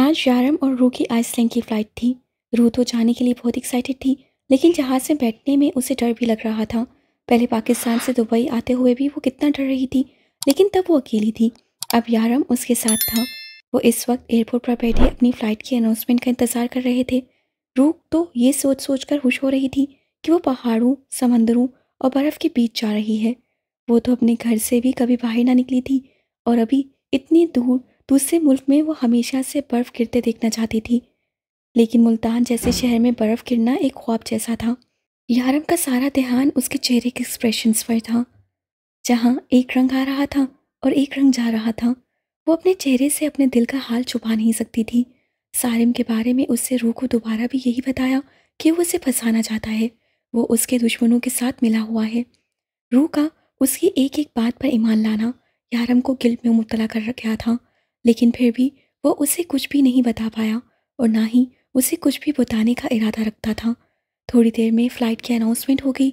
आज यारम और रू की आइसलैंड की फ़्लाइट थी रू तो जाने के लिए बहुत एक्साइटेड थी लेकिन जहाज़ में बैठने में उसे डर भी लग रहा था पहले पाकिस्तान से दुबई आते हुए भी वो कितना डर रही थी लेकिन तब वो अकेली थी अब यारम उसके साथ था वो इस वक्त एयरपोर्ट पर बैठे अपनी फ़्लाइट की अनाउंसमेंट का इंतज़ार कर रहे थे रू तो ये सोच सोच कर खुश हो रही थी कि वो पहाड़ों समंदरों और बर्फ़ के बीच जा रही है वो तो अपने घर से भी कभी बाहर ना निकली थी और अभी इतनी दूर दूसरे तो मुल्क में वो हमेशा से बर्फ़ गिरते देखना चाहती थी लेकिन मुल्तान जैसे शहर में बर्फ़ गिरना एक ख्वाब जैसा था यारम का सारा ध्यान उसके चेहरे के एक्सप्रेशंस पर था जहाँ एक रंग आ रहा था और एक रंग जा रहा था वो अपने चेहरे से अपने दिल का हाल छुपा नहीं सकती थी सारिम के बारे में उससे रूह को दोबारा भी यही बताया कि वो उसे फंसाना चाहता है वो उसके दुश्मनों के साथ मिला हुआ है रूह का उसकी एक एक बात पर ईमान लाना यारम को गिल्ट में मुबतला कर रखा था लेकिन फिर भी वो उसे कुछ भी नहीं बता पाया और ना ही उसे कुछ भी बताने का इरादा रखता था थोड़ी देर में फ़्लाइट की अनाउंसमेंट हो गई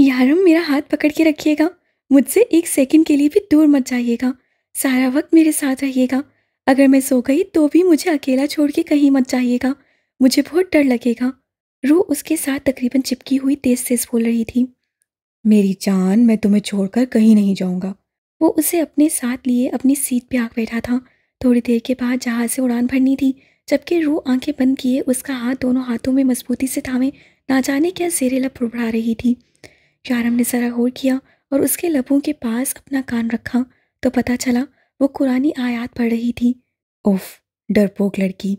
यारम मेरा हाथ पकड़ के रखिएगा मुझसे एक सेकंड के लिए भी दूर मत जाइएगा सारा वक्त मेरे साथ रहिएगा अगर मैं सो गई तो भी मुझे अकेला छोड़ के कहीं मत जाइएगा मुझे बहुत डर लगेगा रू उसके साथ तकरीबन चिपकी हुई तेज तेज बोल रही थी मेरी जान मैं तुम्हें छोड़कर कहीं नहीं जाऊंगा वो उसे अपने साथ लिए अपनी सीट पे आग बैठा था थोड़ी देर के बाद जहाज से उड़ान भरनी थी जबकि रू आंखें बंद किए उसका हाथ दोनों हाथों में मजबूती से थामे ना जाने क्या जेरे लब फुड़फड़ा रही थी यारम ने ज़रा गौर किया और उसके लबों के पास अपना कान रखा तो पता चला वो कुरानी आयात पढ़ रही थी उफ डरपोक लड़की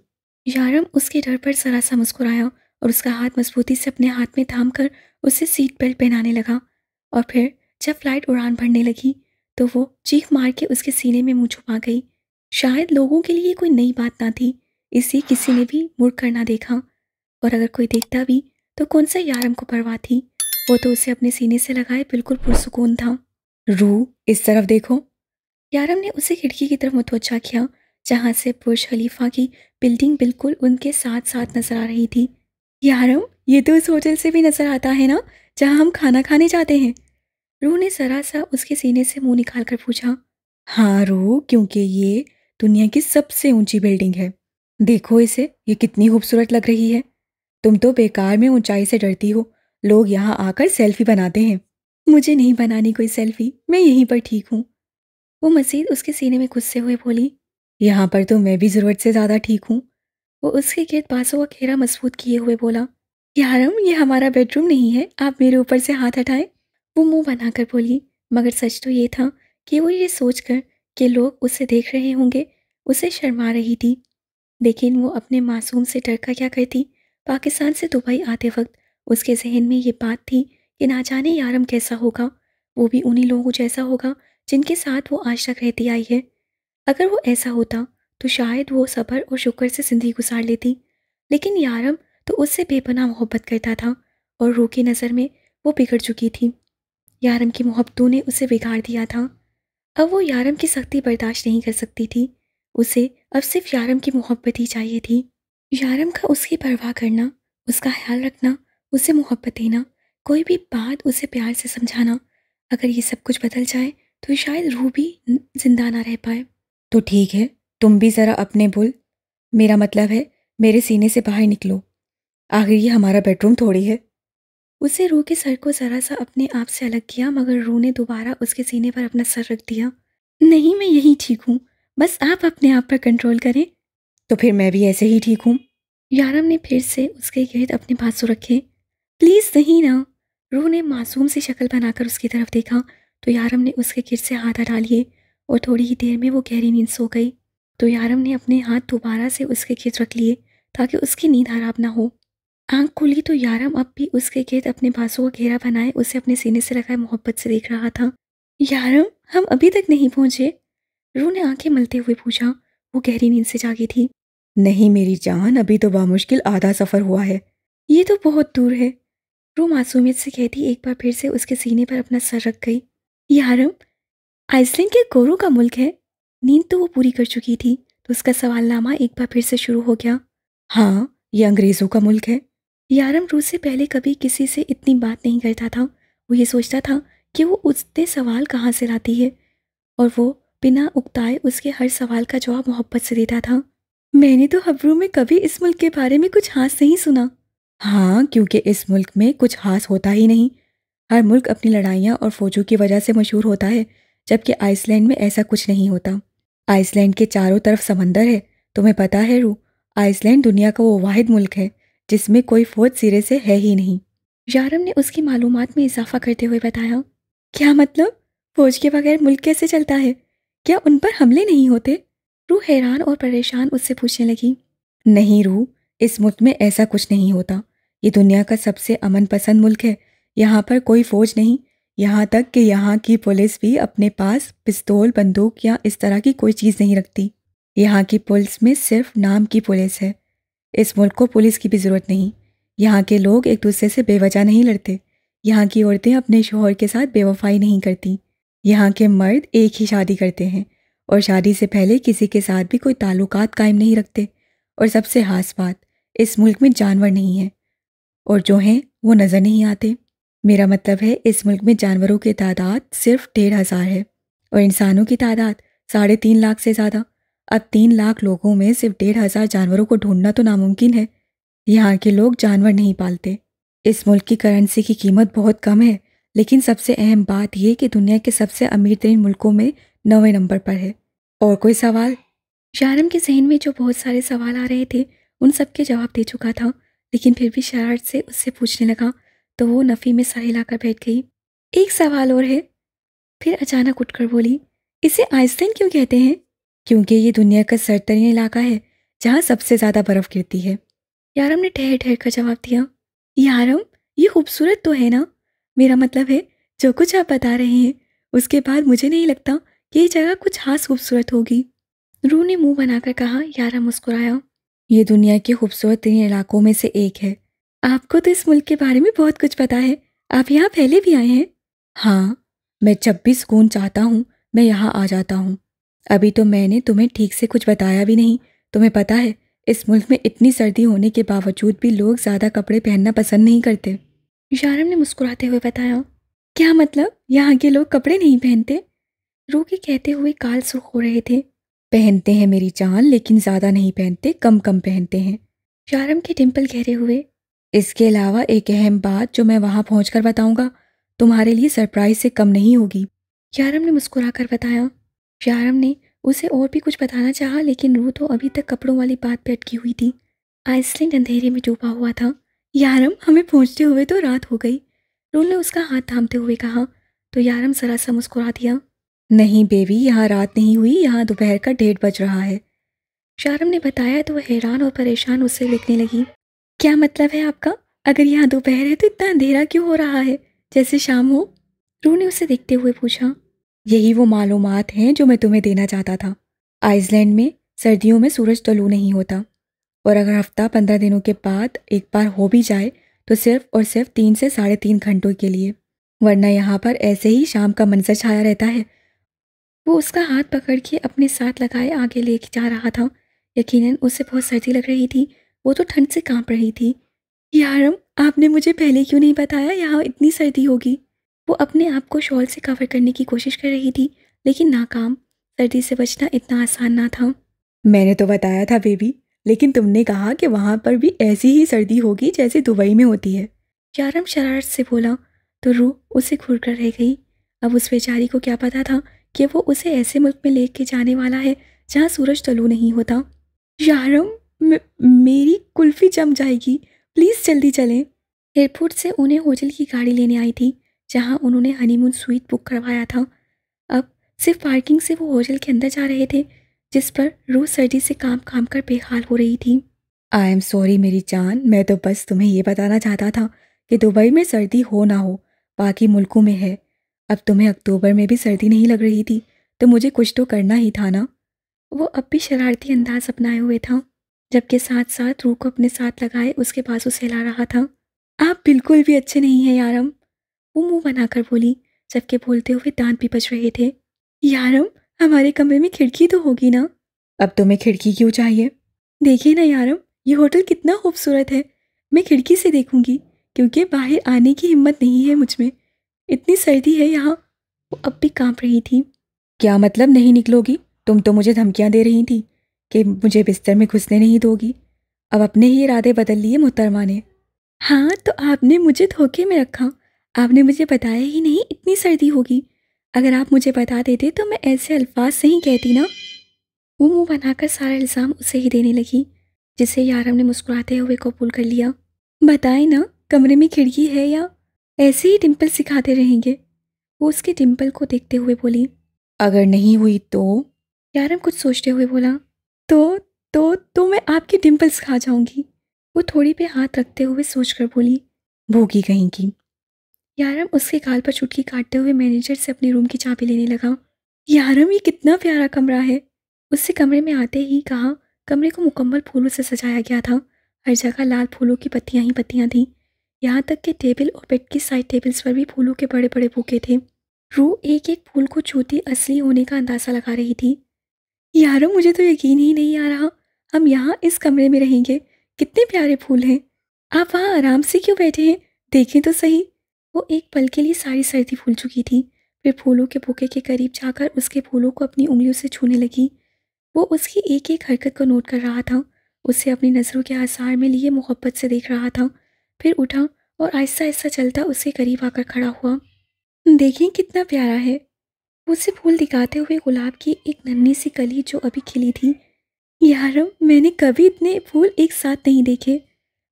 यारम उसके डर पर जरा सा मुस्कुराया और उसका हाथ मजबूती से अपने हाथ में थाम कर उसे सीट बेल्ट पहनाने लगा और फिर जब फ्लाइट उड़ान भरने लगी तो वो चीख मार के उसके सीने में मुँह छुपा गई शायद लोगों के लिए कोई नई बात ना थी इसे किसी ने भी कर ना देखा और अगर कोई देखता भी तो कौन सा यारम को परवाह थी वो तो उसे अपने सीने से लगाए बिल्कुल पुरसकून था रू इस तरफ देखो यारम ने उसे खिड़की की तरफ मुतवजा किया जहाँ से पुरुष खलीफा की बिल्डिंग बिल्कुल उनके साथ साथ नजर आ रही थी यारम ये तो उस होटल से भी नजर आता है ना जहाँ हम खाना खाने जाते हैं रू ने जरा सा उसके सीने से मुंह निकाल कर पूछा हाँ रू क्योंकि ये दुनिया की सबसे ऊंची बिल्डिंग है देखो इसे ये कितनी खूबसूरत लग रही है तुम तो बेकार में ऊंचाई से डरती हो लोग यहाँ आकर सेल्फी बनाते हैं मुझे नहीं बनानी कोई सेल्फी मैं यहीं पर ठीक हूँ वो मसीद उसके सीने में गुस्से हुए बोली यहाँ पर तो मैं भी ज़रूरत से ज़्यादा ठीक हूँ वो उसके खेत बासों का घेरा मजबूत किए हुए बोला यारम ये हमारा बेडरूम नहीं है आप मेरे ऊपर से हाथ हटाएं वो मुंह बनाकर बोली मगर सच तो ये था कि वो ये सोचकर कि लोग उसे देख रहे होंगे उसे शर्मा रही थी लेकिन वो अपने मासूम से डर का क्या करती पाकिस्तान से दुबई आते वक्त उसके जहन में ये बात थी कि ना जाने यारम कैसा होगा वो भी उन्हीं लोगों जैसा होगा जिनके साथ वो आज तक रहती आई है अगर वो ऐसा होता तो शायद वो सब्र और शुक्र से ज़िंदगी गुजार लेती लेकिन यारम तो उससे बेपनाह मोहब्बत करता था और रू की नज़र में वो बिगड़ चुकी थी यारम की मोहब्बतों ने उसे बिगाड़ दिया था अब वो यारम की सख्ती बर्दाश्त नहीं कर सकती थी उसे अब सिर्फ यारम की मोहब्बत ही चाहिए थी यारम का उसकी परवाह करना उसका ख्याल रखना उसे मोहब्बत देना कोई भी बात उसे प्यार से समझाना अगर ये सब कुछ बदल जाए तो शायद रूह भी जिंदा ना रह पाए तो ठीक है तुम भी ज़रा अपने बोल मेरा मतलब है मेरे सीने से बाहर निकलो आखिर ये हमारा बेडरूम थोड़ी है उसे रू के सर को ज़रा सा अपने आप से अलग किया मगर रू ने दोबारा उसके सीने पर अपना सर रख दिया नहीं मैं यही ठीक हूँ बस आप अपने आप पर कंट्रोल करें तो फिर मैं भी ऐसे ही ठीक हूँ यारम ने फिर से उसके गिर्द अपने बाजू रखे प्लीज़ नहीं ना रू ने मासूम सी शक्ल बनाकर उसकी तरफ देखा तो यारम ने उसके गिर से हाथ हटा लिए और थोड़ी ही देर में वो गहरी नींद सो गई तो यारम ने अपने हाथ दोबारा से उसके खिंच रख लिए ताकि उसकी नींद खराब ना हो आंख खुली तो यारम अब भी उसके गेद अपने बांसों का घेरा बनाए उसे अपने सीने से लगाए मोहब्बत से देख रहा था यारम हम अभी तक नहीं पहुंचे रू ने आंखें मलते हुए पूछा वो गहरी नींद से जागी थी नहीं मेरी जान अभी तो बामुश्किल आधा सफ़र हुआ है ये तो बहुत दूर है रू मासूमियत से कहती एक बार फिर से उसके सीने पर अपना सर रख गई यारम आइसलैंड के गोरू का मुल्क है नींद तो वो पूरी कर चुकी थी तो उसका सवालनामा एक बार फिर से शुरू हो गया हाँ ये अंग्रेज़ों का मुल्क है यारम रूस से पहले कभी किसी से इतनी बात नहीं करता था वो ये सोचता था कि वो उसने सवाल कहाँ से लाती है और वो बिना उगताए उसके हर सवाल का जवाब मोहब्बत से देता था मैंने तो हबरू में कभी इस मुल्क के बारे में कुछ हाथ नहीं सुना हाँ क्योंकि इस मुल्क में कुछ हाथ होता ही नहीं हर मुल्क अपनी लड़ाइयाँ और फौजों की वजह से मशहूर होता है जबकि आइसलैंड में ऐसा कुछ नहीं होता आइसलैंड के चारों तरफ समंदर है तुम्हें पता है रू आइसलैंड दुनिया का वो वाहिद मुल्क है जिसमें कोई फौज सिरे से है ही नहीं यारम ने उसकी मालूम में इजाफा करते हुए बताया क्या मतलब फौज के बगैर मुल्क कैसे चलता है क्या उन पर हमले नहीं होते रू हैरान और परेशान उससे पूछने लगी नहीं रू इस मुल्क में ऐसा कुछ नहीं होता ये दुनिया का सबसे अमन पसंद मुल्क है यहाँ पर कोई फौज नहीं यहाँ तक कि यहाँ की पुलिस भी अपने पास पिस्तौल बंदूक या इस तरह की कोई चीज़ नहीं रखती यहाँ की पुलिस में सिर्फ नाम की पुलिस है इस मुल्क को पुलिस की भी ज़रूरत नहीं यहाँ के लोग एक दूसरे से बेवजह नहीं लड़ते यहाँ की औरतें अपने शोहर के साथ बेवफाई नहीं करती यहाँ के मर्द एक ही शादी करते हैं और शादी से पहले किसी के साथ भी कोई ताल्लुक कायम नहीं रखते और सबसे खास बात इस मुल्क में जानवर नहीं है और जो हैं वो नज़र नहीं आते मेरा मतलब है इस मुल्क में जानवरों की तादाद सिर्फ डेढ़ हज़ार है और इंसानों की तादाद साढ़े तीन लाख से ज़्यादा अब तीन लाख लोगों में सिर्फ डेढ़ हजार जानवरों को ढूंढना तो नामुमकिन है यहाँ के लोग जानवर नहीं पालते इस मुल्क की करेंसी की कीमत बहुत कम है लेकिन सबसे अहम बात यह कि दुनिया के सबसे अमीर तरीन मुल्कों में नवे नंबर पर है और कोई सवाल शारम के जहन में जो बहुत सारे सवाल आ रहे थे उन सब के जवाब दे चुका था लेकिन फिर भी शरारत से उससे पूछने लगा तो वो नफ़ी में सर हिलाकर बैठ गई एक सवाल और है फिर अचानक उठकर बोली इसे आइंस्टाइन क्यों कहते हैं क्योंकि ये दुनिया का सरतरीन इलाका है जहाँ सबसे ज़्यादा बर्फ़ गिरती है यारम ने ठहर ठहर कर जवाब दिया यारम ये खूबसूरत तो है ना मेरा मतलब है जो कुछ आप बता रहे हैं उसके बाद मुझे नहीं लगता कि ये जगह कुछ खास खूबसूरत होगी रू ने मुंह बनाकर कहा यारम मुस्कुराया ये दुनिया के खूबसूरत तीन इलाकों में से एक है आपको तो इस मुल्क के बारे में बहुत कुछ पता है आप यहाँ पहले भी आए हैं हाँ मैं जब भी सुकून चाहता हूँ मैं यहाँ आ जाता हूँ अभी तो मैंने तुम्हें ठीक से कुछ बताया भी नहीं तुम्हें पता है इस मुल्क में इतनी सर्दी होने के बावजूद भी लोग ज़्यादा कपड़े पहनना पसंद नहीं करते यारम ने मुस्कुराते हुए बताया क्या मतलब यहाँ के लोग कपड़े नहीं पहनते रोगी कहते हुए काल सुर्ख हो रहे थे पहनते हैं मेरी जान लेकिन ज़्यादा नहीं पहनते कम कम पहनते हैं यारम के टिम्पल गहरे हुए इसके अलावा एक अहम बात जो मैं वहाँ पहुँच कर बताऊँगा तुम्हारे लिए सरप्राइज से कम नहीं होगी यारम ने मुस्कुरा कर बताया शारम ने उसे और भी कुछ बताना चाहा लेकिन रू तो अभी तक कपड़ों वाली बात बैठकी अटकी हुई थी आइसलैंड अंधेरे में डूबा हुआ था यारम हमें पहुंचते हुए तो रात हो गई रू ने उसका हाथ थामते हुए कहा तो यारम जरा सा मुस्कुरा दिया नहीं बेबी यहाँ रात नहीं हुई यहाँ दोपहर का डेढ़ बज रहा है शारम ने बताया तो वह हैरान और परेशान उससे देखने लगी क्या मतलब है आपका अगर यहाँ दोपहर है तो इतना अंधेरा क्यों हो रहा है जैसे शाम हो रू ने उसे देखते हुए पूछा यही वो मालूम हैं जो मैं तुम्हें देना चाहता था आइसलैंड में सर्दियों में सूरज तलू तो नहीं होता और अगर हफ्ता पंद्रह दिनों के बाद एक बार हो भी जाए तो सिर्फ और सिर्फ तीन से साढ़े तीन घंटों के लिए वरना यहाँ पर ऐसे ही शाम का मंजर छाया रहता है वो उसका हाथ पकड़ के अपने साथ लगाए आगे ले जा रहा था यकीनन उसे बहुत सर्दी लग रही थी वो तो ठंड से कांप रही थी यारम आपने मुझे पहले क्यों नहीं बताया यहाँ इतनी सर्दी होगी वो अपने आप को शॉल से कवर करने की कोशिश कर रही थी लेकिन नाकाम सर्दी से बचना इतना आसान ना था मैंने तो बताया था बेबी लेकिन तुमने कहा कि वहाँ पर भी ऐसी ही सर्दी होगी जैसे दुबई में होती है यारम शरारत से बोला तो रू उसे घूर कर रह गई अब उस बेचारी को क्या पता था कि वो उसे ऐसे मुल्क में लेके जाने वाला है जहाँ सूरज तलू नहीं होता यारम मेरी कुल्फ़ी जम जाएगी प्लीज़ जल्दी चलें एयरपोर्ट से उन्हें होटल की गाड़ी लेने आई थी जहाँ उन्होंने हनीमून स्वीट बुक करवाया था अब सिर्फ पार्किंग से वो होटल के अंदर जा रहे थे जिस पर रोज सर्दी से काम काम कर बेहाल हो रही थी आई एम सॉरी मेरी जान मैं तो बस तुम्हें ये बताना चाहता था कि दुबई में सर्दी हो ना हो बाकी मुल्कों में है अब तुम्हें अक्टूबर में भी सर्दी नहीं लग रही थी तो मुझे कुछ तो करना ही था ना वो अब भी शरारती अंदाज अपनाए हुए था जबकि साथ साथ रूह को अपने साथ लगाए उसके पास उसे ला रहा था आप बिल्कुल भी अच्छे नहीं हैं यारम वो मुंह बनाकर बोली जबकि बोलते हुए दांत भी बच रहे थे यारम हमारे कमरे में खिड़की तो होगी ना अब तुम्हें खिड़की क्यों चाहिए देखिए ना यारम ये होटल कितना खूबसूरत है मैं खिड़की से देखूंगी क्योंकि बाहर आने की हिम्मत नहीं है मुझ में इतनी सर्दी है यहाँ वो अब भी कांप रही थी क्या मतलब नहीं निकलोगी तुम तो मुझे धमकियाँ दे रही थी कि मुझे बिस्तर में घुसने नहीं दोगी अब अपने ही इरादे बदल लिए मुहतरमा ने हाँ तो आपने मुझे धोखे में रखा आपने मुझे बताया ही नहीं इतनी सर्दी होगी अगर आप मुझे बता देते तो मैं ऐसे अल्फाज से ही कहती ना वो मुंह बनाकर सारा इल्ज़ाम उसे ही देने लगी जिसे यारम ने मुस्कुराते हुए कबूल कर लिया बताए ना कमरे में खिड़की है या ऐसे ही डिम्पल सिखाते रहेंगे वो उसके डिम्पल को देखते हुए बोली अगर नहीं हुई तो यारम कुछ सोचते हुए बोला तो तो तो मैं आपकी डिम्पल्स खा जाऊंगी वो थोड़ी पे हाथ रखते हुए सोच कर बोली भूखी कहीं की यारम उसके काल पर चुटकी काटते हुए मैनेजर से अपने रूम की चाबी लेने लगा यारम ये कितना प्यारा कमरा है उससे कमरे में आते ही कहा कमरे को मुकम्मल फूलों से सजाया गया था हर जगह लाल फूलों की पत्तियां ही पत्तियां थीं यहाँ तक कि टेबल और बेड की साइड टेबल्स पर भी फूलों के बड़े बड़े भूखे थे रू एक एक फूल को छूती असली होने का अंदाज़ा लगा रही थी यारम मुझे तो यकीन ही नहीं आ रहा हम यहाँ इस कमरे में रहेंगे कितने प्यारे फूल हैं आप वहाँ आराम से क्यों बैठे हैं देखें तो सही वो एक पल के लिए सारी सर्दी भूल चुकी थी फिर फूलों के बुके के करीब जाकर उसके फूलों को अपनी उंगलियों से छूने लगी वो उसकी एक एक हरकत को नोट कर रहा था उसे अपनी नज़रों के आसार में लिए मोहब्बत से देख रहा था फिर उठा और आहिस्ता आहिस्ता चलता उसके करीब आकर खड़ा हुआ देखें कितना प्यारा है उसे फूल दिखाते हुए गुलाब की एक नन्ही सी कली जो अभी खिली थी यार मैंने कभी इतने फूल एक साथ नहीं देखे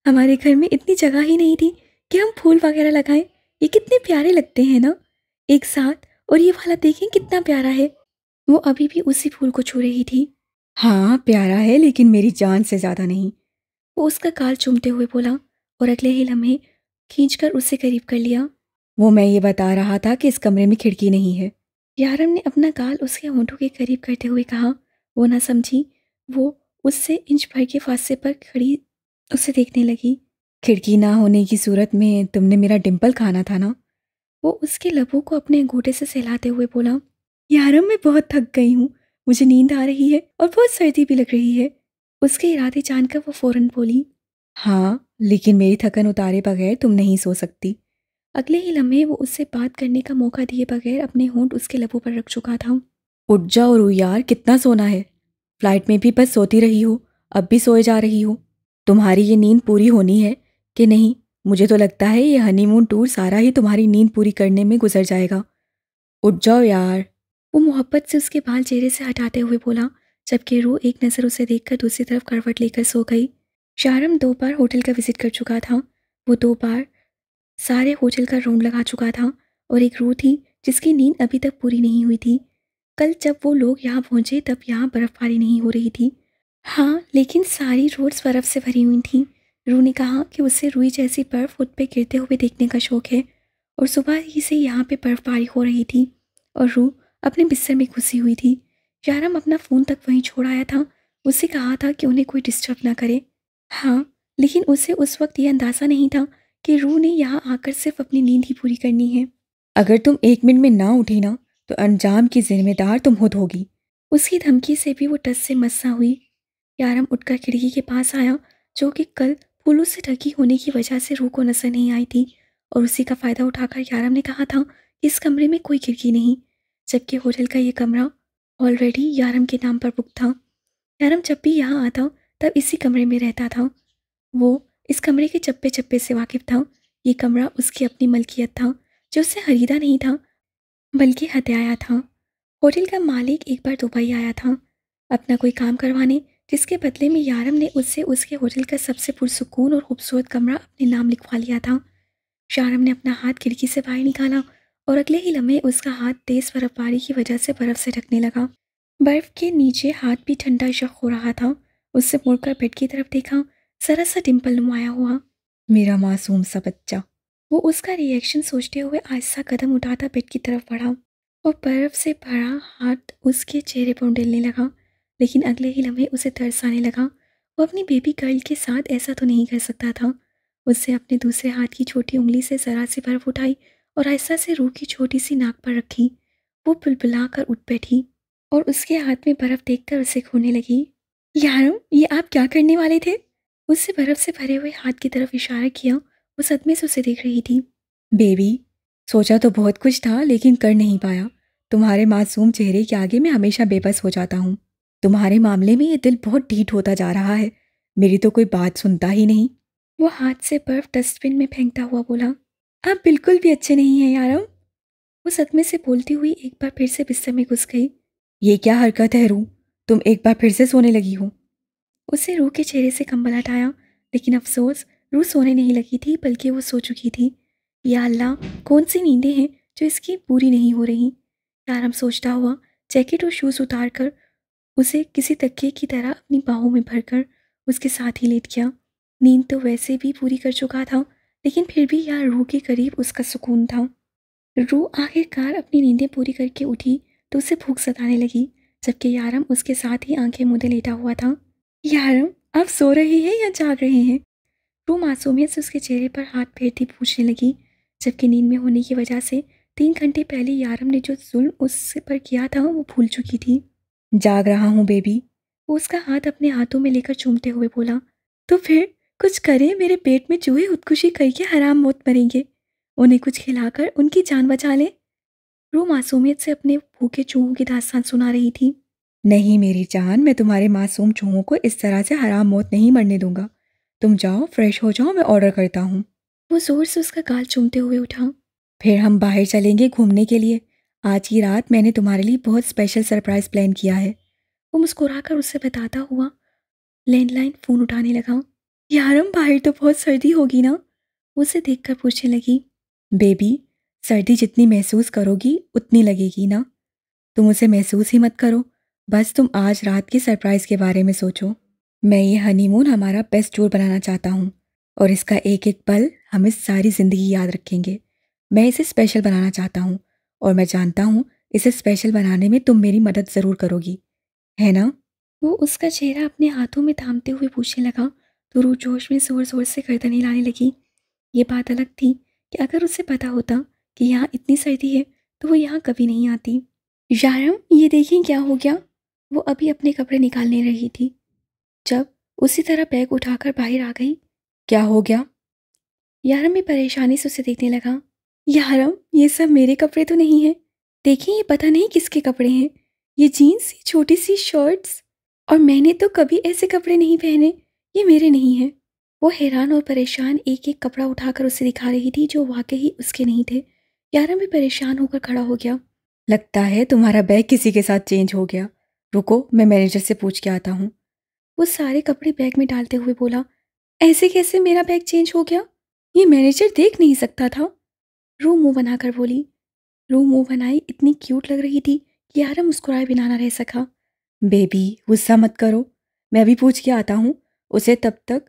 हमारे घर में इतनी जगह ही नहीं थी कि हम फूल वगैरह लगाएं ये कितने प्यारे लगते हैं ना एक साथ और ये वाला देखें कितना प्यारा है वो अभी भी उसी फूल को छू रही थी हाँ प्यारा है लेकिन मेरी जान से ज़्यादा नहीं वो उसका काल चूमते हुए बोला और अगले ही लम्हे खींचकर उससे करीब कर लिया वो मैं ये बता रहा था कि इस कमरे में खिड़की नहीं है यारम ने अपना काल उसके होंठों के करीब करते हुए कहा वो ना समझी वो उससे इंच भर के फासले पर खड़ी उसे देखने लगी खिड़की ना होने की सूरत में तुमने मेरा डिम्पल खाना था ना वो उसके लबों को अपने अंगूठे से सहलाते हुए बोला यार मैं बहुत थक गई हूँ मुझे नींद आ रही है और बहुत सर्दी भी लग रही है उसके इरादे जानकर वो फ़ौरन बोली हाँ लेकिन मेरी थकन उतारे बगैर तुम नहीं सो सकती अगले ही लम्हे वो उससे बात करने का मौका दिए बगैर अपने होंठ उसके लबों पर रख चुका था उठ जाओ रू यार कितना सोना है फ्लाइट में भी बस सोती रही हो अब भी सोए जा रही हो तुम्हारी ये नींद पूरी होनी है कि नहीं मुझे तो लगता है ये हनीमून टूर सारा ही तुम्हारी नींद पूरी करने में गुजर जाएगा उठ जाओ यार वो मोहब्बत से उसके बाल चेहरे से हटाते हुए बोला जबकि रू एक नज़र उसे देखकर दूसरी तरफ करवट लेकर सो गई शारम दो बार होटल का विज़िट कर चुका था वो दो बार सारे होटल का राउंड लगा चुका था और एक रू थी जिसकी नींद अभी तक पूरी नहीं हुई थी कल जब वो लोग यहाँ पहुँचे तब यहाँ बर्फ़बारी नहीं हो रही थी हाँ लेकिन सारी रोड्स बर्फ़ से भरी हुई थी रू ने कहा कि उसे रुई जैसी बर्फ़ खुद पे गिरते हुए देखने का शौक़ है और सुबह ही से यहाँ पे बर्फ़बारी हो रही थी और रू अपने बिस्तर में घुसी हुई थी यारम अपना फ़ोन तक वहीं छोड़ आया था उससे कहा था कि उन्हें कोई डिस्टर्ब ना करे हाँ लेकिन उसे उस वक्त यह अंदाज़ा नहीं था कि रू ने यहाँ आकर सिर्फ अपनी नींद ही पूरी करनी है अगर तुम एक मिनट में ना उठी ना तो अंजाम की जिम्मेदार तुम खुद होगी उसकी धमकी से भी वो टस से मस्सा हुई यारम उठकर खिड़की के पास आया जो कि कल फूलों से ढकी होने की वजह से रूह को नजर नहीं आई थी और उसी का फ़ायदा उठाकर यारम ने कहा था कि इस कमरे में कोई खिड़की नहीं जबकि होटल का ये कमरा ऑलरेडी यारम के नाम पर बुक था यारम जब भी यहाँ आता तब इसी कमरे में रहता था वो इस कमरे के चप्पे चप्पे से वाकिफ था ये कमरा उसकी अपनी मलकियत था जो उसे खरीदा नहीं था बल्कि हत्याया था होटल का मालिक एक बार दुबई आया था अपना कोई काम करवाने जिसके बदले में यारम ने उससे उसके होटल का सबसे पुरसकून और खूबसूरत कमरा अपने नाम लिखवा लिया था यारम ने अपना हाथ खिड़की से बाहर निकाला और अगले ही लम्हे उसका हाथ तेज़ बर्फबारी की वजह से बर्फ़ से ढकने लगा बर्फ़ के नीचे हाथ भी ठंडा शक हो रहा था उससे मुड़कर बेड की तरफ देखा ज़रा सा डिम्पल नुमाया हुआ मेरा मासूम सा बच्चा वो उसका रिएक्शन सोचते हुए आहिस्ता कदम उठाता बेड की तरफ बढ़ा और बर्फ़ से भरा हाथ उसके चेहरे पर उंडेलने लगा लेकिन अगले ही लम्हे उसे तरस आने लगा वो अपनी बेबी गर्ल के साथ ऐसा तो नहीं कर सकता था उससे अपने दूसरे हाथ की छोटी उंगली से ज़रा सी बर्फ उठाई और ऐसा से रूह की छोटी सी नाक पर रखी वो बुलबुला कर उठ बैठी और उसके हाथ में बर्फ़ कर उसे खोने लगी यारो ये आप क्या करने वाले थे उससे बर्फ़ से भरे हुए हाथ की तरफ इशारा किया वो सदमे से उसे देख रही थी बेबी सोचा तो बहुत कुछ था लेकिन कर नहीं पाया तुम्हारे मासूम चेहरे के आगे मैं हमेशा बेबस हो जाता हूँ तुम्हारे मामले में ये दिल बहुत ढीठ होता जा रहा है मेरी तो कोई बात सुनता ही नहीं वो हाथ से बर्फ डस्टबिन में फेंकता हुआ बोला आप बिल्कुल भी अच्छे नहीं हैं यारम वो सदमे से बोलती हुई एक बार फिर से बिस्तर में घुस गई ये क्या हरकत है रू तुम एक बार फिर से सोने लगी हो उसने रू के चेहरे से कंबल हटाया लेकिन अफसोस रू सोने नहीं लगी थी बल्कि वो सो चुकी थी या अल्लाह कौन सी नींदें हैं जो इसकी पूरी नहीं हो रही यारम सोचता हुआ जैकेट और शूज़ उतार कर उसे किसी तकिए की तरह अपनी बाहों में भरकर उसके साथ ही लेट गया नींद तो वैसे भी पूरी कर चुका था लेकिन फिर भी यार रूह के करीब उसका सुकून था रूह आखिरकार अपनी नींदें पूरी करके उठी तो उसे भूख सताने लगी जबकि यारम उसके साथ ही आंखें मुदे लेटा हुआ था यारम आप सो रहे हैं या जाग रहे हैं रू मासूमियत से उसके चेहरे पर हाथ फेरती पूछने लगी जबकि नींद में होने की वजह से तीन घंटे पहले यारम ने जो जुल्म उस पर किया था वो भूल चुकी थी जाग रहा हूँ बेबी उसका हाथ अपने हाथों में लेकर चूमते हुए बोला तो फिर कुछ करें मेरे पेट में चूहे खुदकुशी करके हराम मौत मरेंगे उन्हें कुछ खिलाकर उनकी जान बचा लें रू मासूमियत से अपने भूखे चूहों की दास्तान सुना रही थी नहीं मेरी जान मैं तुम्हारे मासूम चूहों को इस तरह से हराम मौत नहीं मरने दूंगा तुम जाओ फ्रेश हो जाओ मैं ऑर्डर करता हूँ वो जोर से उसका गाल चूमते हुए उठा फिर हम बाहर चलेंगे घूमने के लिए आज की रात मैंने तुम्हारे लिए बहुत स्पेशल सरप्राइज़ प्लान किया है वो मुस्कुराकर उससे बताता हुआ लैंडलाइन फ़ोन उठाने लगा यारम बाहर तो बहुत सर्दी होगी ना उसे देखकर पूछने लगी बेबी सर्दी जितनी महसूस करोगी उतनी लगेगी ना तुम उसे महसूस ही मत करो बस तुम आज रात के सरप्राइज़ के बारे में सोचो मैं ये हनीमून हमारा बेस्ट टूर बनाना चाहता हूँ और इसका एक एक पल हमें सारी ज़िंदगी याद रखेंगे मैं इसे स्पेशल बनाना चाहता हूँ और मैं जानता हूँ इसे स्पेशल बनाने में तुम मेरी मदद ज़रूर करोगी है ना वो उसका चेहरा अपने हाथों में थामते हुए पूछने लगा तो रू जोश में ज़ोर ज़ोर से गर्दन हिलाने लगी ये बात अलग थी कि अगर उसे पता होता कि यहाँ इतनी सर्दी है तो वो यहाँ कभी नहीं आती यारम ये देखें क्या हो गया वो अभी अपने कपड़े निकालने रही थी जब उसी तरह बैग उठाकर बाहर आ गई क्या हो गया यारम भी परेशानी से उसे देखने लगा यारम ये सब मेरे कपड़े तो नहीं हैं देखें ये पता नहीं किसके कपड़े हैं ये जीन्स ये छोटी सी शर्ट्स और मैंने तो कभी ऐसे कपड़े नहीं पहने ये मेरे नहीं हैं वो हैरान और परेशान एक एक कपड़ा उठाकर उसे दिखा रही थी जो वाकई उसके नहीं थे यारम भी परेशान होकर खड़ा हो गया लगता है तुम्हारा बैग किसी के साथ चेंज हो गया रुको मैं मैनेजर से पूछ के आता हूँ वो सारे कपड़े बैग में डालते हुए बोला ऐसे कैसे मेरा बैग चेंज हो गया ये मैनेजर देख नहीं सकता था रू मुंह बनाकर बोली रू मुंह बनाई इतनी क्यूट लग रही थी कि यार मुस्कुराए बिना ना रह सका बेबी गुस्सा मत करो मैं भी पूछ के आता हूँ उसे तब तक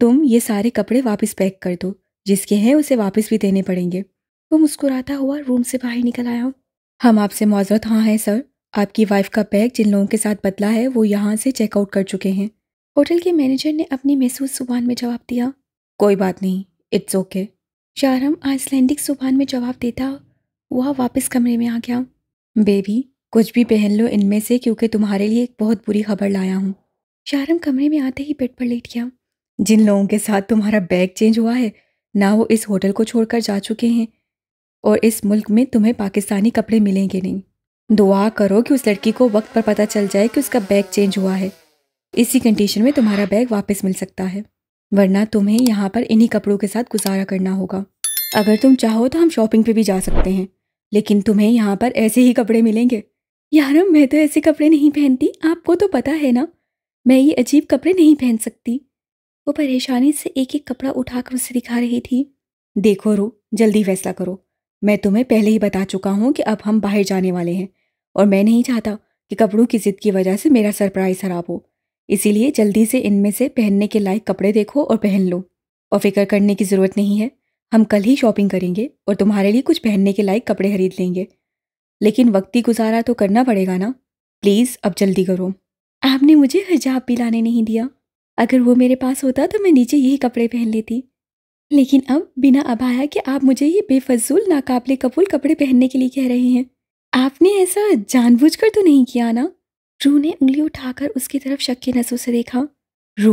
तुम ये सारे कपड़े वापस पैक कर दो जिसके हैं उसे वापस भी देने पड़ेंगे वो मुस्कुराता हुआ रूम से बाहर निकल आया हम आपसे मौजरत हाँ हैं सर आपकी वाइफ का बैग जिन लोगों के साथ बदला है वो यहाँ से चेकआउट कर चुके हैं होटल के मैनेजर ने अपनी महसूस जुबान में जवाब दिया कोई बात नहीं इट्स ओके okay. शाहरम आइसलैंडिक सुबहान में जवाब देता हुआ वापस कमरे में आ गया बेबी कुछ भी पहन लो इनमें से क्योंकि तुम्हारे लिए एक बहुत बुरी खबर लाया हूँ शाहरम कमरे में आते ही बेड पर लेट गया जिन लोगों के साथ तुम्हारा बैग चेंज हुआ है ना वो इस होटल को छोड़कर जा चुके हैं और इस मुल्क में तुम्हें पाकिस्तानी कपड़े मिलेंगे नहीं दुआ करो कि उस लड़की को वक्त पर पता चल जाए कि उसका बैग चेंज हुआ है इसी कंडीशन में तुम्हारा बैग वापस मिल सकता है वरना तुम्हें यहाँ पर इन्हीं कपड़ों के साथ गुजारा करना होगा अगर तुम चाहो तो हम शॉपिंग पे भी जा सकते हैं लेकिन तुम्हें यहाँ पर ऐसे ही कपड़े मिलेंगे यार मैं तो ऐसे कपड़े नहीं पहनती आपको तो पता है ना मैं ये अजीब कपड़े नहीं पहन सकती वो परेशानी से एक एक कपड़ा उठाकर उसे दिखा रही थी देखो रो जल्दी फैसला करो मैं तुम्हें पहले ही बता चुका हूँ कि अब हम बाहर जाने वाले हैं और मैं नहीं चाहता कि कपड़ों की जिद की वजह से मेरा सरप्राइज खराब हो इसीलिए जल्दी से इनमें से पहनने के लायक कपड़े देखो और पहन लो और फिक्र करने की ज़रूरत नहीं है हम कल ही शॉपिंग करेंगे और तुम्हारे लिए कुछ पहनने के लायक कपड़े खरीद लेंगे लेकिन वक्ती गुजारा तो करना पड़ेगा ना प्लीज़ अब जल्दी करो आपने मुझे हिजाब भी लाने नहीं दिया अगर वो मेरे पास होता तो मैं नीचे यही कपड़े पहन लेती लेकिन अब बिना अबाया कि आप मुझे ये बेफजूल नाकाबले कबूल कपड़े पहनने के लिए कह रहे हैं आपने ऐसा जानबूझकर तो नहीं किया ना रू ने उंगली उठाकर उसकी तरफ शक की नजरों से देखा रू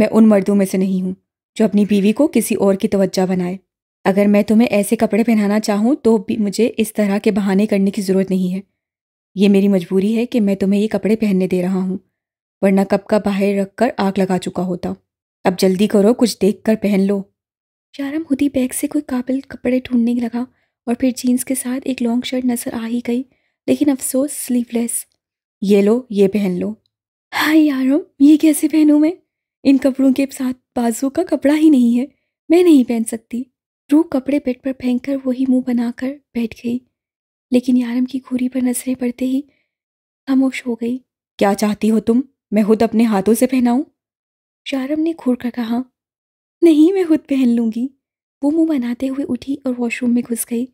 मैं उन मर्दों में से नहीं हूँ जो अपनी बीवी को किसी और की तवज्जा बनाए अगर मैं तुम्हें ऐसे कपड़े पहनाना चाहूँ तो भी मुझे इस तरह के बहाने करने की ज़रूरत नहीं है ये मेरी मजबूरी है कि मैं तुम्हें ये कपड़े पहनने दे रहा हूँ वरना कप का बाहर रख कर आग लगा चुका होता अब जल्दी करो कुछ देख कर पहन लो शारम हुदी बैग से कोई काबिल कपड़े ढूंढने लगा और फिर जीन्स के साथ एक लॉन्ग शर्ट नज़र आ ही गई लेकिन अफसोस स्लीवलेस ये लो ये पहन लो हाय यारो ये कैसे पहनूं मैं इन कपड़ों के साथ बाजू का कपड़ा ही नहीं है मैं नहीं पहन सकती रू कपड़े बेड पर फेंक कर वही मुंह बनाकर बैठ गई लेकिन यारम की घूरी पर नजरें पड़ते ही खामोश हो गई क्या चाहती हो तुम मैं खुद अपने हाथों से पहनाऊं यारम ने घूर कर कहा नहीं मैं खुद पहन लूंगी वो मुंह बनाते हुए उठी और वॉशरूम में घुस गई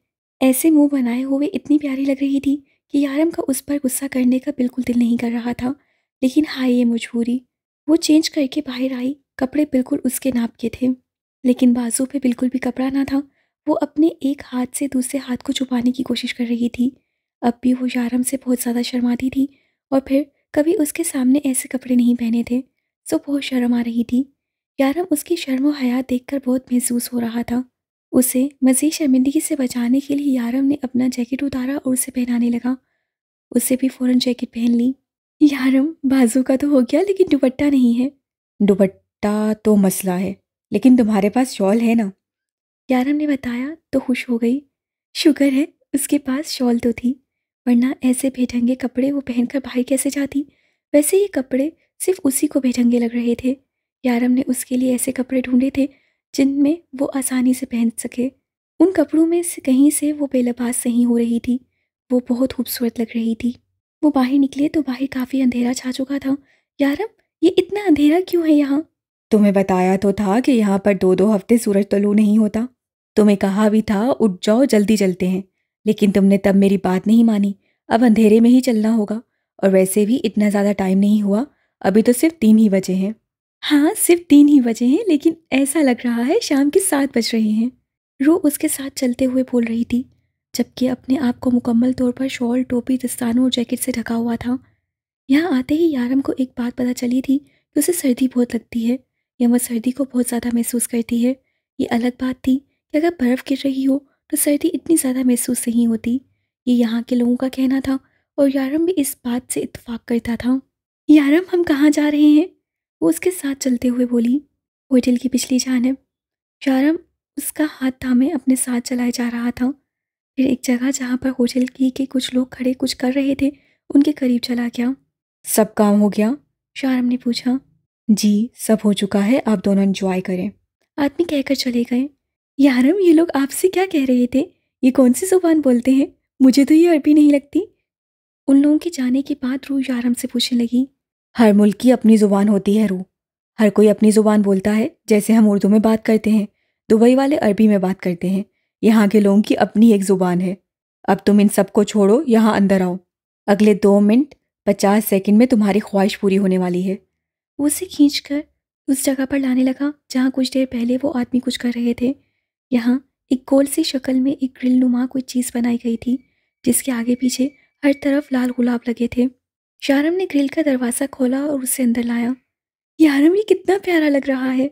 ऐसे मुंह बनाए हुए इतनी प्यारी लग रही थी कि यारम का उस पर गुस्सा करने का बिल्कुल दिल नहीं कर रहा था लेकिन हाय ये मजबूरी वो चेंज करके बाहर आई कपड़े बिल्कुल उसके नाप के थे लेकिन बाजू पे बिल्कुल भी कपड़ा ना था वो अपने एक हाथ से दूसरे हाथ को छुपाने की कोशिश कर रही थी अब भी वो यारम से बहुत ज़्यादा शर्माती थी और फिर कभी उसके सामने ऐसे कपड़े नहीं पहने थे सो बहुत शर्म आ रही थी यारम उसकी शर्म हयात कर बहुत महसूस हो रहा था उसे मज़ीद शर्मिंदगी से बचाने के लिए यारम ने अपना जैकेट उतारा और उसे पहनाने लगा उसे भी फ़ौरन जैकेट पहन ली यारम बाजू का तो हो गया लेकिन दुपट्टा नहीं है दुपट्टा तो मसला है लेकिन तुम्हारे पास शॉल है ना यारम ने बताया तो खुश हो गई शुक्र है उसके पास शॉल तो थी वरना ऐसे बेढंगे कपड़े वो पहनकर बाहर कैसे जाती वैसे ये कपड़े सिर्फ उसी को बेढंगे लग रहे थे यारम ने उसके लिए ऐसे कपड़े ढूंढे थे जिनमें वो आसानी से पहन सके उन कपड़ों में से कहीं से वो बेलबास नहीं हो रही थी वो बहुत खूबसूरत लग रही थी वो बाहर निकले तो बाहर काफ़ी अंधेरा छा चुका था यारम ये इतना अंधेरा क्यों है यहाँ तुम्हें बताया तो था कि यहाँ पर दो दो हफ्ते सूरज तलु तो नहीं होता तुम्हें कहा भी था उठ जाओ जल्दी चलते हैं लेकिन तुमने तब मेरी बात नहीं मानी अब अंधेरे में ही चलना होगा और वैसे भी इतना ज़्यादा टाइम नहीं हुआ अभी तो सिर्फ तीन ही बजे हैं हाँ, सिर्फ़ तीन ही बजे हैं लेकिन ऐसा लग रहा है शाम के सात बज रहे हैं। रो उसके साथ चलते हुए बोल रही थी, जबकि अपने आप को मुकम्मल तौर पर शॉल, टोपी, दस्तानों और जैकेट से ढका हुआ था। यहाँ आते ही यारम को एक बात पता चली थी कि उसे सर्दी बहुत लगती है या वह सर्दी को बहुत ज़्यादा महसूस करती है। ये अलग बात थी कि अगर बर्फ़ गिर रही हो तो सर्दी इतनी ज़्यादा महसूस नहीं होती। ये यहाँ के लोगों का कहना था और यारम भी इस बात से इतफाक़ करता था। यारम हम कहाँ जा रहे हैं? वो उसके साथ चलते हुए बोली होटल की पिछली जानब शारम उसका हाथ थामे अपने साथ चलाए जा रहा था फिर एक जगह जहाँ पर होटल की के कुछ लोग खड़े कुछ कर रहे थे उनके करीब चला गया सब काम हो गया शारम ने पूछा जी सब हो चुका है आप दोनों इन्जॉय करें आदमी कहकर चले गए यारम ये लोग आपसे क्या कह रहे थे ये कौन सी जुबान बोलते हैं मुझे तो ये अरबी नहीं लगती उन लोगों के जाने के बाद रू यारम से पूछने लगी हर मुल्क की अपनी ज़ुबान होती है रू हर कोई अपनी ज़ुबान बोलता है जैसे हम उर्दू में बात करते हैं दुबई वाले अरबी में बात करते हैं यहाँ के लोगों की अपनी एक ज़ुबान है अब तुम इन सबको छोड़ो यहाँ अंदर आओ अगले दो मिनट पचास सेकंड में तुम्हारी ख्वाहिश पूरी होने वाली है उसे खींच कर उस जगह पर लाने लगा जहाँ कुछ देर पहले वो आदमी कुछ कर रहे थे यहाँ एक गोल सी शक्ल में एक ग्रिल नुमा कोई चीज़ बनाई गई थी जिसके आगे पीछे हर तरफ लाल गुलाब लगे थे शारम ने ग्रिल का दरवाज़ा खोला और उसे अंदर लाया ये हरम ये कितना प्यारा लग रहा है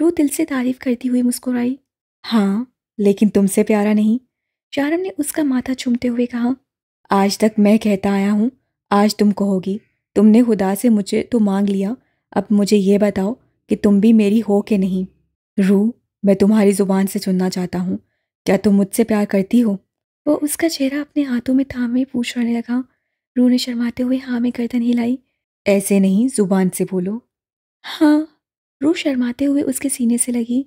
रू दिल से तारीफ करती हुई मुस्कुराई हाँ लेकिन तुमसे प्यारा नहीं शारम ने उसका माथा चूमते हुए कहा आज तक मैं कहता आया हूँ आज तुम कहोगी तुमने खुदा से मुझे तो मांग लिया अब मुझे ये बताओ कि तुम भी मेरी हो के नहीं रू मैं तुम्हारी ज़ुबान से सुनना चाहता हूँ क्या तुम मुझसे प्यार करती हो वो उसका चेहरा अपने हाथों में थामे पूछ रहने लगा रू ने शर्माते हुए हाँ में गर्दन हिलाई ऐसे नहीं जुबान से बोलो हाँ रू शर्माते हुए उसके सीने से लगी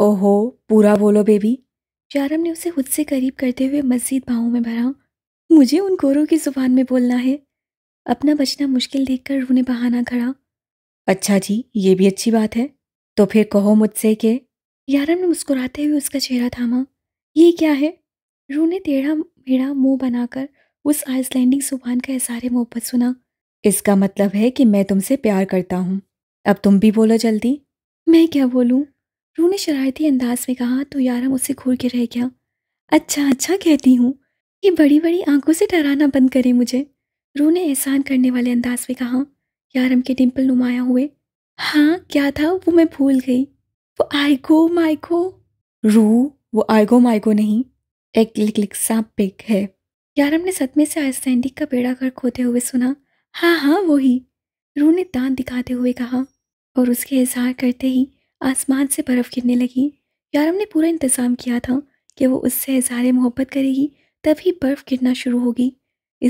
ओहो पूरा बोलो बेबी चारम ने उसे खुद से करीब करते हुए मस्जिद बाहों में भरा मुझे उन गोरों की जुबान में बोलना है अपना बचना मुश्किल देखकर रू ने बहाना खड़ा अच्छा जी ये भी अच्छी बात है तो फिर कहो मुझसे के यारम ने मुस्कुराते हुए उसका चेहरा थामा ये क्या है रू ने टेढ़ा मेढ़ा मुंह बनाकर उस आइसलैंडिक जुबान का इजहार मोहब्बत सुना इसका मतलब है कि मैं तुमसे प्यार करता हूँ अब तुम भी बोलो जल्दी मैं क्या बोलूँ रू ने शरारती अंदाज में कहा तो यार हम मुझसे घूर के रह गया अच्छा अच्छा कहती हूँ ये बड़ी बड़ी आंखों से डराना बंद करे मुझे रू ने एहसान करने वाले अंदाज में कहा यारम के डिम्पल नुमाया हुए हाँ क्या था वो मैं भूल गई वो आयगो माइको रू वो आयगो माइको नहीं एक लिक लिक सा पिक है यार हमने सदमे से आइसलैंडी का बेड़ा घर खोते हुए सुना हाँ हाँ वो ही रू ने दांत दिखाते हुए कहा और उसके इजहार करते ही आसमान से बर्फ़ गिरने लगी यारम ने पूरा इंतज़ाम किया था कि वो उससे इजहार मोहब्बत करेगी तभी बर्फ़ गिरना शुरू होगी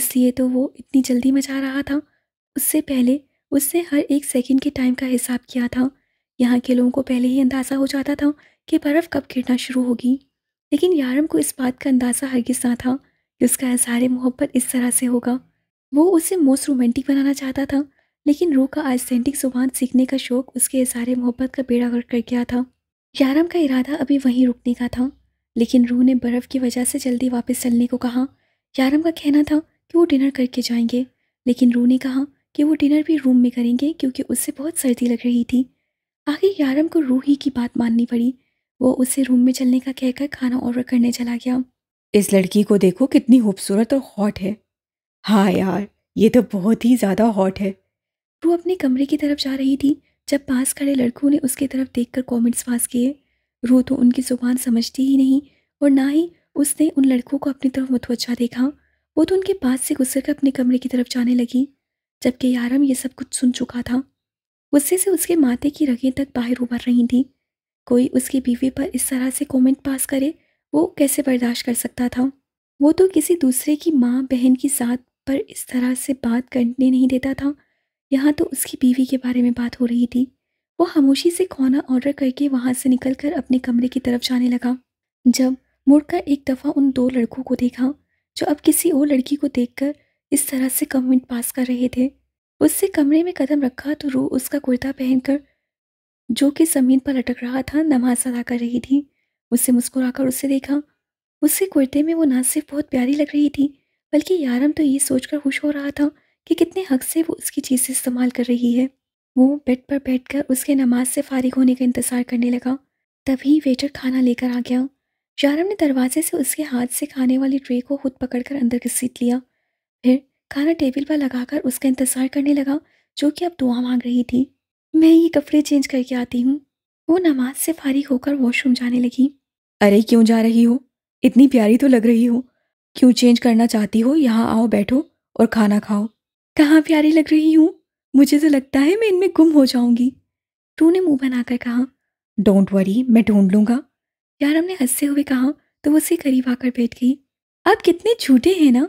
इसलिए तो वो इतनी जल्दी मचा रहा था उससे पहले उसने हर एक सेकंड के टाइम का हिसाब किया था यहाँ के लोगों को पहले ही अंदाज़ा हो जाता था कि बर्फ़ कब गिरना शुरू होगी लेकिन यारम को इस बात का अंदाज़ा हरगिज ना था जिसका इजहार मोहब्बत इस तरह से होगा वो उसे मोस्ट रोमांटिक बनाना चाहता था लेकिन रू का आइसेंटिक जुबान सीखने का शौक़ उसके इजहार मोहब्बत का बेड़ा गर्क कर गया था यारम का इरादा अभी वहीं रुकने का था लेकिन रू ने बर्फ़ की वजह से जल्दी वापस चलने को कहा यारम का कहना था कि वो डिनर करके जाएंगे लेकिन रू ने कहा कि वो डिनर भी रूम में करेंगे क्योंकि उससे बहुत सर्दी लग रही थी आखिर यारम को रू ही की बात माननी पड़ी वो उसे रूम में चलने का कहकर खाना ऑर्डर करने चला गया इस लड़की को देखो कितनी खूबसूरत और हॉट है हाँ यार ये तो बहुत ही ज़्यादा हॉट है वो अपने कमरे की तरफ जा रही थी जब पास खड़े लड़कों ने उसकी तरफ कर कमेंट्स पास किए रो तो उनकी ज़ुबान समझती ही नहीं और ना ही उसने उन लड़कों को अपनी तरफ मुतवजा देखा वो तो उनके पास से गुजर कर अपने कमरे की तरफ जाने लगी जबकि यारम ये सब कुछ सुन चुका था गुस्से से उसके माथे की रगें तक बाहर उभर रही थी कोई उसकी बीवी पर इस तरह से कमेंट पास करे वो कैसे बर्दाश्त कर सकता था वो तो किसी दूसरे की माँ बहन की साथ पर इस तरह से बात करने नहीं देता था यहाँ तो उसकी बीवी के बारे में बात हो रही थी वो खामोशी से खाना ऑर्डर करके वहाँ से निकलकर अपने कमरे की तरफ जाने लगा जब मुड़कर एक दफ़ा उन दो लड़कों को देखा जो अब किसी और लड़की को देखकर इस तरह से कमेंट पास कर रहे थे उससे कमरे में कदम रखा तो रू उसका कुर्ता पहनकर जो कि ज़मीन पर लटक रहा था नमाज अदा कर रही थी मुझसे मुस्कुराकर उसे देखा उससे कुर्ते में वो ना सिर्फ बहुत प्यारी लग रही थी बल्कि यारम तो ये सोचकर खुश हो रहा था कि कितने हक से वो उसकी चीज़ इस्तेमाल कर रही है वो बेड पर बैठकर उसके नमाज से फारिग होने का इंतज़ार करने लगा तभी वेटर खाना लेकर आ गया यारम ने दरवाजे से उसके हाथ से खाने वाली ट्रे को खुद पकड़कर अंदर घसीट लिया फिर खाना टेबल पर लगाकर उसका इंतज़ार करने लगा जो कि अब दुआ मांग रही थी मैं ये कपड़े चेंज करके आती हूँ वो नमाज से फारिग होकर वॉशरूम जाने लगी अरे क्यों जा रही हो इतनी प्यारी तो लग रही हो क्यों चेंज करना चाहती हो यहाँ आओ बैठो और खाना खाओ कहाँ प्यारी लग रही हूँ मुझे तो लगता है मैं इनमें गुम हो जाऊंगी टू ने मुंह बनाकर कहा डोंट वरी मैं ढूंढ लूंगा यार हमने हंसते हुए कहा तो उसे करीब आकर बैठ गई आप कितने झूठे हैं ना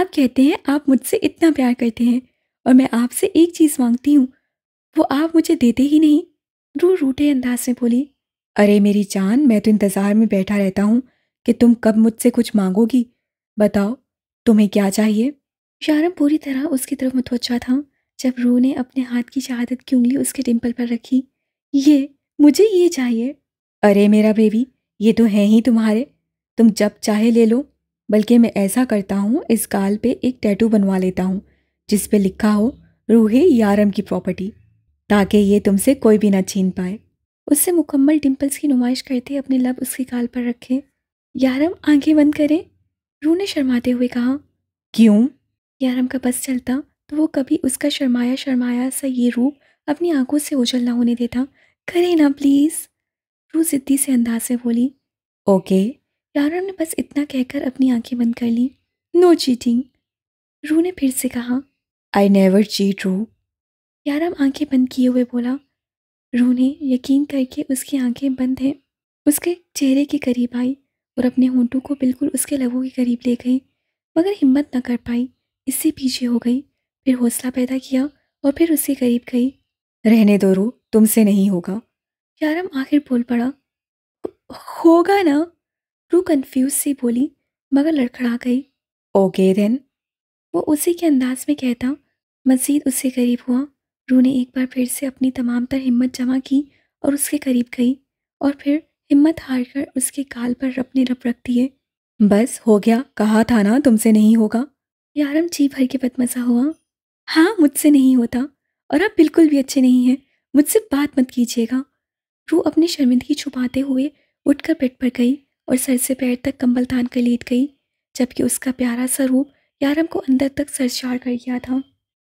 आप कहते हैं आप मुझसे इतना प्यार करते हैं और मैं आपसे एक चीज़ मांगती हूँ वो आप मुझे देते ही नहीं रू रूटे अंदाज में बोली अरे मेरी जान मैं तो इंतज़ार में बैठा रहता हूँ कि तुम कब मुझसे कुछ मांगोगी बताओ तुम्हें क्या चाहिए शारम पूरी तरह उसकी तरफ मुतवजा था जब रू ने अपने हाथ की शहादत की उंगली उसके टिम्पल पर रखी ये मुझे ये चाहिए अरे मेरा बेबी ये तो है ही तुम्हारे तुम जब चाहे ले लो बल्कि मैं ऐसा करता हूँ इस गाल पे एक टैटू बनवा लेता हूँ जिस पे लिखा हो रूहे यारम की प्रॉपर्टी ताकि ये तुमसे कोई भी ना छीन पाए उससे मुकम्मल डिम्पल्स की नुमाइश करते अपने लब उसकी काल पर रखे यारम आंखें बंद करें रू ने शर्माते हुए कहा क्यों यारम का बस चलता तो वो कभी उसका शर्माया शर्माया सा ये रूप अपनी आंखों से ओझल ना होने देता करे ना प्लीज़ रू जिद्दी से अंदाज से बोली ओके यारम ने बस इतना कहकर अपनी आंखें बंद कर ली नो चीटिंग रू ने फिर से कहा आई नेवर चीट रू यारम आंखें बंद किए हुए बोला रोहनी यकीन करके उसकी आंखें बंद हैं उसके चेहरे के करीब आई और अपने होंठों को बिल्कुल उसके लहू के करीब ले गई मगर हिम्मत न कर पाई इससे पीछे हो गई फिर हौसला पैदा किया और फिर उसके करीब गई रहने दो रू तुमसे नहीं होगा यारम आखिर बोल पड़ा होगा ना रू कन्फ्यूज से बोली मगर लड़खड़ा गई ओके देन वो उसी के अंदाज में कहता मजीद उससे करीब हुआ रू ने एक बार फिर से अपनी तमाम तर हिम्मत जमा की और उसके करीब गई और फिर हिम्मत हार कर उसके काल पर रब ने रब रख दिए बस हो गया कहा था ना तुमसे नहीं होगा यारम जी भर के बदमसा हुआ हाँ मुझसे नहीं होता और आप बिल्कुल भी अच्छे नहीं हैं मुझसे बात मत कीजिएगा रू अपनी शर्मिंदगी छुपाते हुए उठकर बेड पर गई और सर से पैर तक कंबल तान कर लेट गई जबकि उसका प्यारा सा रूप यारम को अंदर तक सरचार कर गया था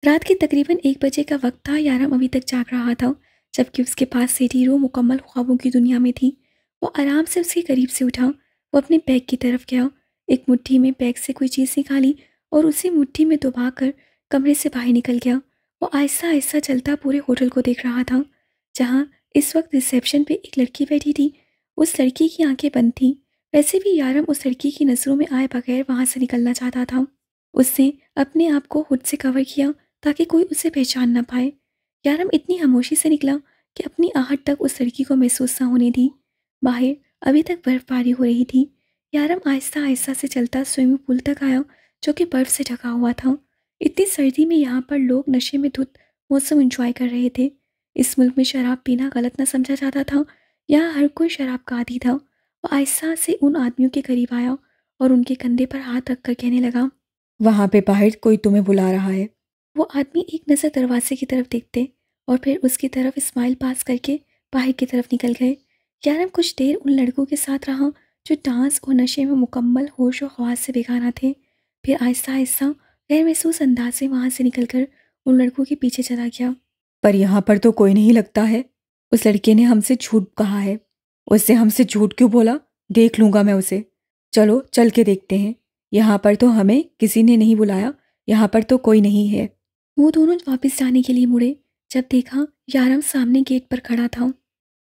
रात के तकरीबन एक बजे का वक्त था यारम अभी तक जाग रहा था जबकि उसके पास सीढ़ी रो मुकम्मल ख्वाबों की दुनिया में थी वो आराम से उसके करीब से उठा वो अपने बैग की तरफ गया एक मुट्ठी में बैग से कोई चीज़ निकाली और उसे मुट्ठी में दुबा कर कमरे से बाहर निकल गया वो आहिस्ता आहिस्ता चलता पूरे होटल को देख रहा था जहाँ इस वक्त रिसेप्शन पे एक लड़की बैठी थी उस लड़की की आंखें बंद थीं वैसे भी यारम उस लड़की की नज़रों में आए बगैर वहाँ से निकलना चाहता था उसने अपने आप को हुड से कवर किया ताकि कोई उसे पहचान ना पाए यारम इतनी खामोशी से निकला कि अपनी आहट तक उस लड़की को महसूस ना होने दी बाहर अभी तक बर्फबारी हो रही थी यारम आहिस्ता आहिस्ता से चलता स्विमिंग पूल तक आया जो कि बर्फ़ से ढका हुआ था इतनी सर्दी में यहाँ पर लोग नशे में धुत मौसम इंजॉय कर रहे थे इस मुल्क में शराब पीना गलत ना समझा जाता था यहाँ हर कोई शराब का आदि था वह आहिस्ता से उन आदमियों के करीब आया और उनके कंधे पर हाथ रख कर कहने लगा वहाँ पे बाहर कोई तुम्हें बुला रहा है वो आदमी एक नज़र दरवाजे की तरफ देखते और फिर उसकी तरफ स्माइल पास करके बाहर की तरफ निकल गए कैरम कुछ देर उन लड़कों के साथ रहा जो डांस और नशे में मुकम्मल होश और खवास से बेगाना थे फिर आहिस्ता आहिस्ता गैर महसूस अंदाज से वहाँ से निकल कर उन लड़कों के पीछे चला गया पर यहाँ पर तो कोई नहीं लगता है उस लड़के ने हमसे झूठ कहा है उससे हमसे झूठ क्यों बोला देख लूँगा मैं उसे चलो चल के देखते हैं यहाँ पर तो हमें किसी ने नहीं बुलाया यहाँ पर तो कोई नहीं है वो दोनों वापस जाने के लिए मुड़े जब देखा यारम सामने गेट पर खड़ा था